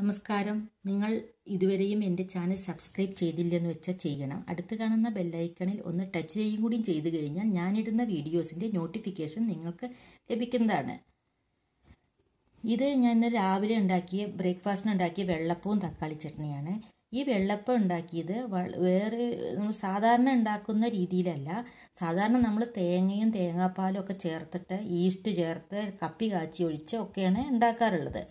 നമസ്കാരം നിങ്ങൾ ഇതുവരെയും എൻ്റെ ചാനൽ സബ്സ്ക്രൈബ് ചെയ്തില്ലെന്ന് വെച്ചാൽ ചെയ്യണം അടുത്ത് കാണുന്ന ബെല്ലൈക്കണിൽ ഒന്ന് ടച്ച് ചെയ്യും കൂടി ചെയ്തു കഴിഞ്ഞാൽ ഞാനിടുന്ന വീഡിയോസിൻ്റെ നോട്ടിഫിക്കേഷൻ നിങ്ങൾക്ക് ലഭിക്കുന്നതാണ് ഇത് ഞാൻ ഇന്ന് രാവിലെ ഉണ്ടാക്കിയ ബ്രേക്ക്ഫാസ്റ്റിന് ഉണ്ടാക്കിയ വെള്ളപ്പവും തക്കാളി ചട്നിയാണ് ഈ വെള്ളപ്പം ഉണ്ടാക്കിയത് വേറെ നമ്മൾ സാധാരണ ഉണ്ടാക്കുന്ന രീതിയിലല്ല സാധാരണ നമ്മൾ തേങ്ങയും തേങ്ങാപ്പാലും ഒക്കെ ചേർത്തിട്ട് ഈസ്റ്റ് ചേർത്ത് കപ്പി കാച്ചി ഒഴിച്ച് ഒക്കെയാണ് ഉണ്ടാക്കാറുള്ളത്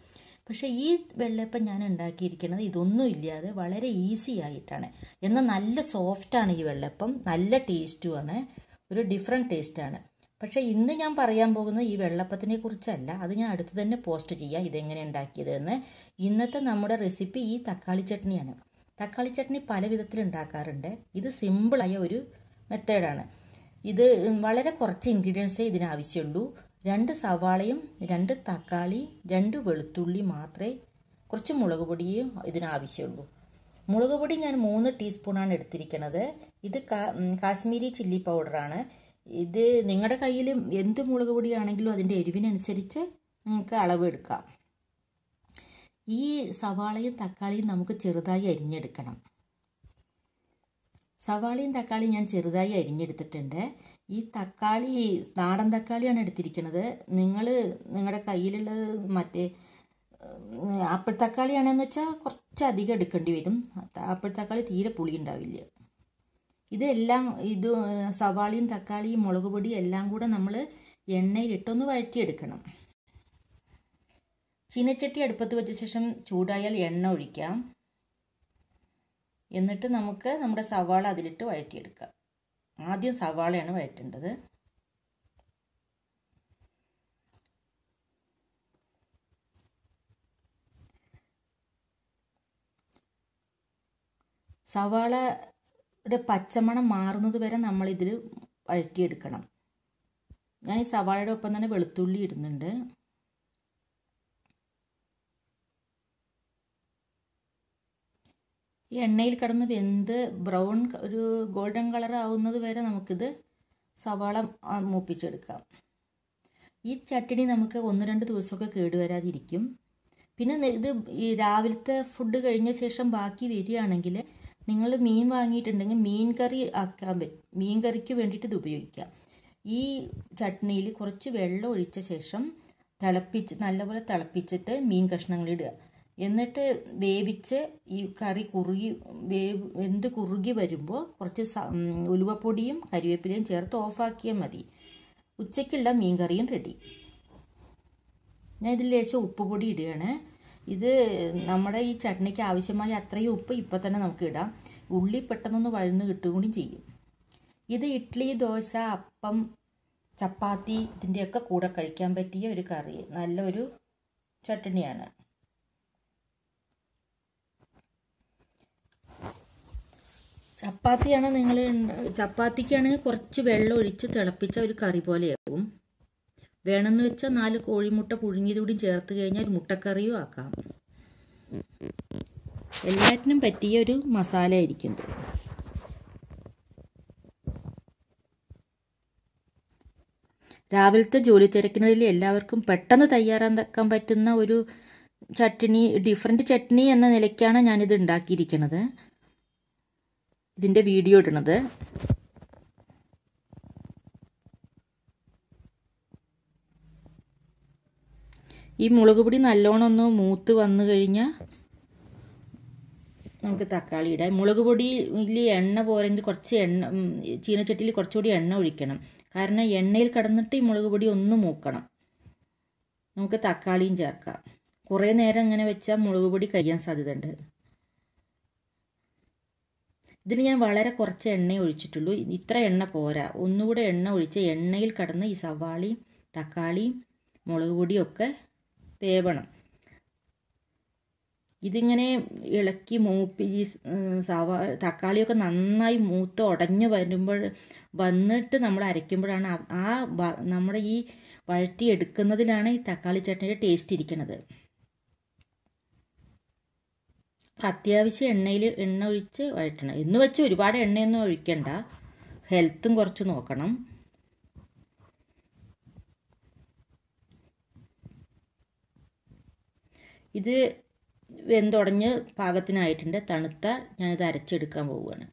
പക്ഷേ ഈ വെള്ളയപ്പം ഞാൻ ഉണ്ടാക്കിയിരിക്കുന്നത് ഇതൊന്നും ഇല്ലാതെ വളരെ ഈസി ആയിട്ടാണ് എന്നാൽ നല്ല സോഫ്റ്റാണ് ഈ വെള്ളപ്പം നല്ല ടേസ്റ്റുമാണ് ഒരു ഡിഫറെൻറ്റ് ടേസ്റ്റാണ് പക്ഷേ ഇന്ന് ഞാൻ പറയാൻ പോകുന്ന ഈ വെള്ളപ്പത്തിനെ കുറിച്ചല്ല അത് ഞാൻ അടുത്ത് തന്നെ പോസ്റ്റ് ചെയ്യാം ഇതെങ്ങനെ ഉണ്ടാക്കിയതെന്ന് ഇന്നത്തെ നമ്മുടെ റെസിപ്പി ഈ തക്കാളി ചട്നിയാണ് തക്കാളി ചട്നി പല വിധത്തിൽ ഉണ്ടാക്കാറുണ്ട് ഇത് സിമ്പിളായ ഒരു മെത്തേഡാണ് ഇത് വളരെ കുറച്ച് ഇൻഗ്രീഡിയൻസേ ഇതിനാവശ്യമുള്ളൂ രണ്ട് സവാളയും രണ്ട് തക്കാളി രണ്ട് വെളുത്തുള്ളി മാത്രമേ കുറച്ച് മുളക് പൊടിയും ഇതിനാവശ്യമുള്ളൂ മുളക് പൊടി ഞാൻ മൂന്ന് ടീസ്പൂണാണ് എടുത്തിരിക്കുന്നത് ഇത് കാശ്മീരി ചില്ലി പൗഡറാണ് ഇത് നിങ്ങളുടെ കയ്യിൽ എന്ത് മുളക് പൊടിയാണെങ്കിലും അതിൻ്റെ എരിവിനനുസരിച്ച് നിങ്ങൾക്ക് അളവ് എടുക്കാം ഈ സവാളയും തക്കാളിയും നമുക്ക് ചെറുതായി അരിഞ്ഞെടുക്കണം സവാളയും തക്കാളിയും ഞാൻ ചെറുതായി അരിഞ്ഞെടുത്തിട്ടുണ്ട് ഈ തക്കാളി നാടൻ തക്കാളിയാണ് എടുത്തിരിക്കുന്നത് നിങ്ങൾ നിങ്ങളുടെ കയ്യിലുള്ളത് മറ്റേ ആപ്പിൾ തക്കാളിയാണെന്ന് വെച്ചാൽ കുറച്ച് അധികം എടുക്കേണ്ടി വരും ആപ്പിൾ തക്കാളി തീരെ പുളി ഉണ്ടാവില്ല ഇതെല്ലാം ഇത് സവാളയും തക്കാളിയും മുളക് പൊടി എല്ലാം കൂടെ നമ്മൾ വഴറ്റി വഴറ്റിയെടുക്കണം ചീനച്ചട്ടി അടുപ്പത്ത് വെച്ച ശേഷം ചൂടായാൽ എണ്ണ ഒഴിക്കാം എന്നിട്ട് നമുക്ക് നമ്മുടെ സവാള അതിലിട്ട് വഴറ്റിയെടുക്കാം ആദ്യം സവാളയാണ് വഴറ്റേണ്ടത് സവാളയുടെ പച്ചമണം മാറുന്നത് വരെ നമ്മളിതിൽ വഴറ്റിയെടുക്കണം ഞാൻ ഈ സവാളയുടെ ഒപ്പം തന്നെ വെളുത്തുള്ളി ഇടുന്നുണ്ട് ഈ എണ്ണയിൽ കിടന്ന് വെന്ത് ബ്രൗൺ ഒരു ഗോൾഡൻ കളർ ആവുന്നത് വരെ നമുക്കിത് സവാള മൂപ്പിച്ചെടുക്കാം ഈ ചട്ടിണി നമുക്ക് ഒന്ന് രണ്ട് ദിവസമൊക്കെ കേടുവരാതിരിക്കും പിന്നെ ഇത് ഈ രാവിലത്തെ ഫുഡ് കഴിഞ്ഞ ശേഷം ബാക്കി വരികയാണെങ്കിൽ നിങ്ങൾ മീൻ വാങ്ങിയിട്ടുണ്ടെങ്കിൽ മീൻ കറി ആക്കാൻ പറ്റും മീൻ കറിക്ക് വേണ്ടിയിട്ട് ഇത് ഉപയോഗിക്കാം ഈ ചട്നിയിൽ കുറച്ച് വെള്ളം ഒഴിച്ച ശേഷം തിളപ്പിച്ച് നല്ലപോലെ തിളപ്പിച്ചിട്ട് മീൻ കഷ്ണങ്ങൾ ഇടുക എന്നിട്ട് വേവിച്ച് ഈ കറി കുറുകി വേവ് വെന്ത് കുറുകി വരുമ്പോൾ കുറച്ച് ഉലുവപ്പൊടിയും കരിവേപ്പിലയും ചേർത്ത് ഓഫാക്കിയാൽ മതി ഉച്ചയ്ക്കുള്ള മീൻ കറിയും റെഡി ഞാൻ ഇതിൽ ലേശം ഉപ്പ് പൊടി ഇടുകയാണ് ഇത് നമ്മുടെ ഈ ചട്നിക്ക് ആവശ്യമായ അത്രയും ഉപ്പ് ഇപ്പം തന്നെ നമുക്ക് ഇടാം ഉള്ളി പെട്ടെന്നൊന്ന് വഴന്ന് കിട്ടുകൂടി ചെയ്യും ഇത് ഇഡ്ഡലി ദോശ അപ്പം ചപ്പാത്തി ഇതിൻ്റെയൊക്കെ കൂടെ കഴിക്കാൻ പറ്റിയ ഒരു കറി നല്ലൊരു ചട്നിയാണ് ചപ്പാത്തിയാണ് നിങ്ങൾ ചപ്പാത്തിക്കാണ് കുറച്ച് വെള്ളം ഒഴിച്ച് തിളപ്പിച്ച ഒരു കറി പോലെയാവും വേണമെന്ന് വെച്ചാൽ നാല് കോഴിമുട്ട പുഴുങ്ങിയതൂടി ചേർത്ത് കഴിഞ്ഞാൽ ഒരു മുട്ടക്കറിയും ആക്കാം എല്ലാറ്റിനും പറ്റിയ ഒരു മസാല ആയിരിക്കും രാവിലത്തെ ജോലി തിരക്കിനിടയിൽ എല്ലാവർക്കും പെട്ടെന്ന് തയ്യാറാക്കാൻ പറ്റുന്ന ഒരു ചട്നി ഡിഫറെൻറ്റ് ചട്നി എന്ന നിലയ്ക്കാണ് ഞാനിത് ഉണ്ടാക്കിയിരിക്കുന്നത് ഇതിൻ്റെ വീഡിയോ ഇടണത് ഈ മുളക് പൊടി നല്ലോണം ഒന്ന് മൂത്ത് വന്നു കഴിഞ്ഞാൽ നമുക്ക് തക്കാളി ഇടാം മുളക് പൊടിയിൽ എണ്ണ പോരെങ്കിൽ കുറച്ച് എണ്ണ ചീനച്ചട്ടിയിൽ കുറച്ചുകൂടി എണ്ണ ഒഴിക്കണം കാരണം എണ്ണയിൽ കടന്നിട്ട് ഈ മുളക് പൊടി ഒന്ന് മൂക്കണം നമുക്ക് തക്കാളിയും ചേർക്കാം കുറേ നേരം അങ്ങനെ വെച്ചാൽ മുളക് പൊടി കഴിയാൻ സാധ്യതയുണ്ട് ഇതിൽ ഞാൻ വളരെ കുറച്ച് എണ്ണ ഒഴിച്ചിട്ടുള്ളൂ ഇത്ര എണ്ണ പോരാ ഒന്നുകൂടെ എണ്ണ ഒഴിച്ച് എണ്ണയിൽ കടന്ന് ഈ സവാളയും തക്കാളിയും മുളക് പൊടിയൊക്കെ വേവണം ഇതിങ്ങനെ ഇളക്കി മൂപ്പി ഈ സവാ തക്കാളിയൊക്കെ നന്നായി മൂത്ത് ഉടഞ്ഞു വരുമ്പോൾ വന്നിട്ട് നമ്മൾ അരയ്ക്കുമ്പോഴാണ് ആ നമ്മുടെ ഈ വഴറ്റി എടുക്കുന്നതിലാണ് ഈ തക്കാളി ചട്ടിൻ്റെ ടേസ്റ്റ് ഇരിക്കുന്നത് അത്യാവശ്യം എണ്ണയിൽ എണ്ണ ഒഴിച്ച് വഴറ്റണം എന്ന് വെച്ച് ഒരുപാട് എണ്ണയൊന്നും ഒഴിക്കണ്ട ഹെൽത്തും കുറച്ച് നോക്കണം ഇത് വെന്തുടഞ്ഞ് പാകത്തിനായിട്ടുണ്ട് തണുത്ത ഞാനിത് അരച്ചെടുക്കാൻ പോവുകയാണ്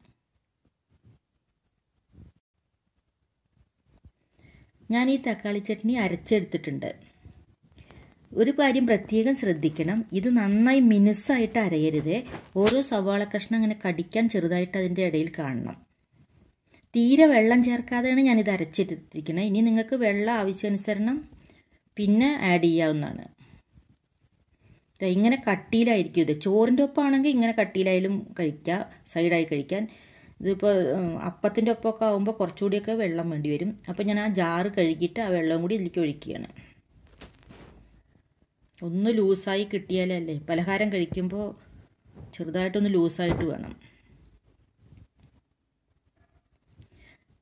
ഞാൻ ഈ തക്കാളി ചട്നി അരച്ചെടുത്തിട്ടുണ്ട് ഒരു കാര്യം പ്രത്യേകം ശ്രദ്ധിക്കണം ഇത് നന്നായി മിനുസായിട്ട് അരയരുത് ഓരോ സവാള കഷ്ണം അങ്ങനെ കടിക്കാൻ ചെറുതായിട്ട് അതിൻ്റെ ഇടയിൽ കാണണം തീരെ വെള്ളം ചേർക്കാതെയാണ് ഞാനിത് അരച്ചിട്ടിരിക്കുന്നത് ഇനി നിങ്ങൾക്ക് വെള്ളം ആവശ്യാനുസരണം പിന്നെ ആഡ് ചെയ്യാവുന്നതാണ് ഇങ്ങനെ കട്ടിയിലായിരിക്കും ഇത് ചോറിൻ്റെ ഒപ്പമാണെങ്കിൽ ഇങ്ങനെ കട്ടിയിലായാലും കഴിക്കാം സൈഡായി കഴിക്കാൻ ഇതിപ്പോൾ അപ്പത്തിൻ്റെ ഒപ്പമൊക്കെ ആകുമ്പോൾ കുറച്ചുകൂടിയൊക്കെ വെള്ളം വേണ്ടി വരും അപ്പോൾ ഞാൻ ആ ജാറ് കഴുകിയിട്ട് ആ വെള്ളം കൂടി ഇതിലേക്ക് ഒഴിക്കുകയാണ് ഒന്ന് ലൂസായി കിട്ടിയാലല്ലേ പലഹാരം കഴിക്കുമ്പോൾ ചെറുതായിട്ടൊന്ന് ലൂസായിട്ട് വേണം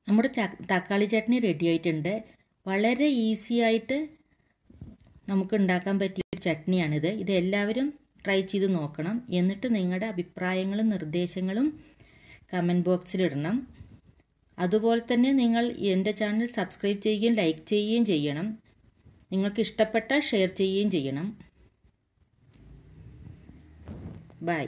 നമ്മുടെ തക്കാളി ചട്നി റെഡി ആയിട്ടുണ്ട് വളരെ ഈസി ആയിട്ട് നമുക്ക് ഉണ്ടാക്കാൻ പറ്റിയ ഒരു ചട്നിയാണിത് ഇത് എല്ലാവരും ട്രൈ ചെയ്ത് നോക്കണം എന്നിട്ട് നിങ്ങളുടെ അഭിപ്രായങ്ങളും നിർദ്ദേശങ്ങളും കമൻറ്റ് ബോക്സിലിടണം അതുപോലെ തന്നെ നിങ്ങൾ എൻ്റെ ചാനൽ സബ്സ്ക്രൈബ് ചെയ്യുകയും ലൈക്ക് ചെയ്യുകയും ചെയ്യണം നിങ്ങൾക്ക് ഇഷ്ടപ്പെട്ട ഷെയർ ചെയ്യുകയും ചെയ്യണം ബൈ